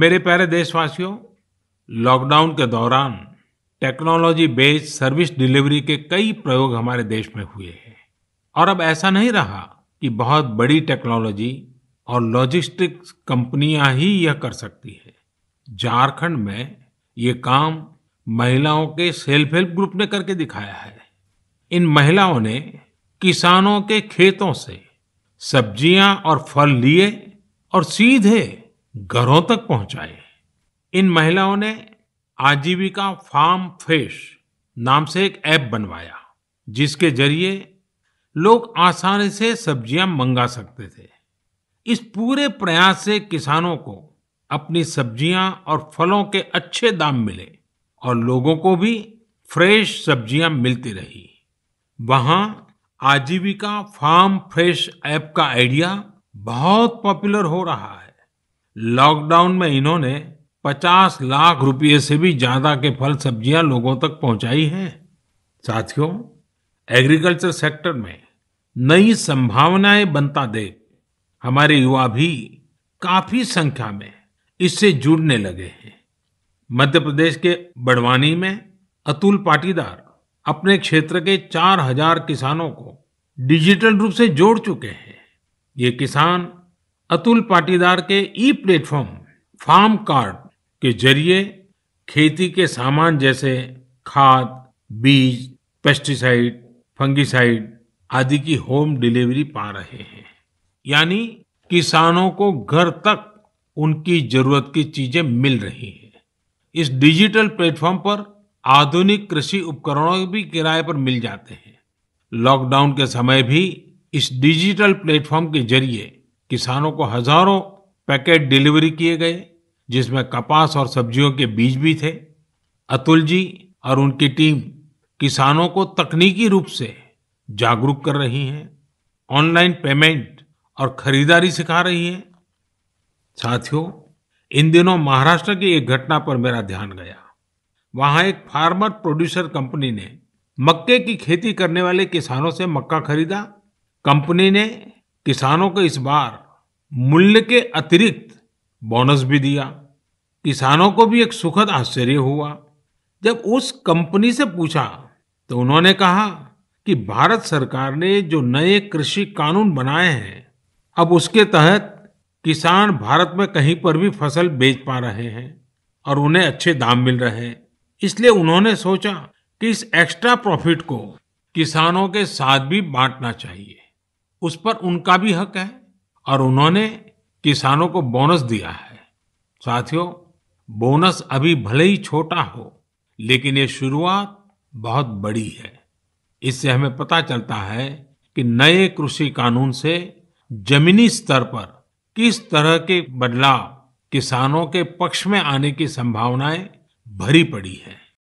मेरे प्यारे देशवासियों लॉकडाउन के दौरान टेक्नोलॉजी बेस्ड सर्विस डिलीवरी के कई प्रयोग हमारे देश में हुए हैं और अब ऐसा नहीं रहा कि बहुत बड़ी टेक्नोलॉजी और लॉजिस्टिक्स कंपनियां ही यह कर सकती है झारखंड में ये काम महिलाओं के सेल्फ हेल्प ग्रुप ने करके दिखाया है इन महिलाओं ने किसानों के खेतों से सब्जियां और फल लिए और सीधे घरों तक पहुंचाए इन महिलाओं ने आजीविका फार्म फ्रेश नाम से एक ऐप बनवाया जिसके जरिए लोग आसानी से सब्जियां मंगा सकते थे इस पूरे प्रयास से किसानों को अपनी सब्जियां और फलों के अच्छे दाम मिले और लोगों को भी फ्रेश सब्जियां मिलती रही वहां आजीविका फार्म फ्रेश ऐप का आइडिया बहुत पॉपुलर हो रहा है लॉकडाउन में इन्होंने 50 लाख रुपए से भी ज्यादा के फल सब्जियां लोगों तक पहुंचाई हैं साथियों एग्रीकल्चर सेक्टर में नई संभावनाएं बनता देख हमारे युवा भी काफी संख्या में इससे जुड़ने लगे हैं मध्य प्रदेश के बड़वानी में अतुल पाटीदार अपने क्षेत्र के 4000 किसानों को डिजिटल रूप से जोड़ चुके हैं ये किसान अतुल पाटीदार के ई प्लेटफॉर्म फार्म कार्ड के जरिए खेती के सामान जैसे खाद बीज पेस्टिसाइड फंगिसाइड आदि की होम डिलीवरी पा रहे हैं यानी किसानों को घर तक उनकी जरूरत की चीजें मिल रही हैं इस डिजिटल प्लेटफॉर्म पर आधुनिक कृषि उपकरणों भी किराए पर मिल जाते हैं लॉकडाउन के समय भी इस डिजिटल प्लेटफॉर्म के जरिए किसानों को हजारों पैकेट डिलीवरी किए गए जिसमें कपास और सब्जियों के बीज भी थे अतुल जी और उनकी टीम किसानों को तकनीकी रूप से जागरूक कर रही है ऑनलाइन पेमेंट और खरीदारी सिखा रही है साथियों इन दिनों महाराष्ट्र की एक घटना पर मेरा ध्यान गया वहां एक फार्मर प्रोड्यूसर कंपनी ने मक्के की खेती करने वाले किसानों से मक्का खरीदा कंपनी ने किसानों को इस बार मूल्य के अतिरिक्त बोनस भी दिया किसानों को भी एक सुखद आश्चर्य हुआ जब उस कंपनी से पूछा तो उन्होंने कहा कि भारत सरकार ने जो नए कृषि कानून बनाए हैं अब उसके तहत किसान भारत में कहीं पर भी फसल बेच पा रहे हैं और उन्हें अच्छे दाम मिल रहे हैं इसलिए उन्होंने सोचा कि इस एक्स्ट्रा प्रॉफिट को किसानों के साथ भी बांटना चाहिए उस पर उनका भी हक है और उन्होंने किसानों को बोनस दिया है साथियों बोनस अभी भले ही छोटा हो लेकिन ये शुरुआत बहुत बड़ी है इससे हमें पता चलता है कि नए कृषि कानून से जमीनी स्तर पर किस तरह के बदलाव किसानों के पक्ष में आने की संभावनाएं भरी पड़ी है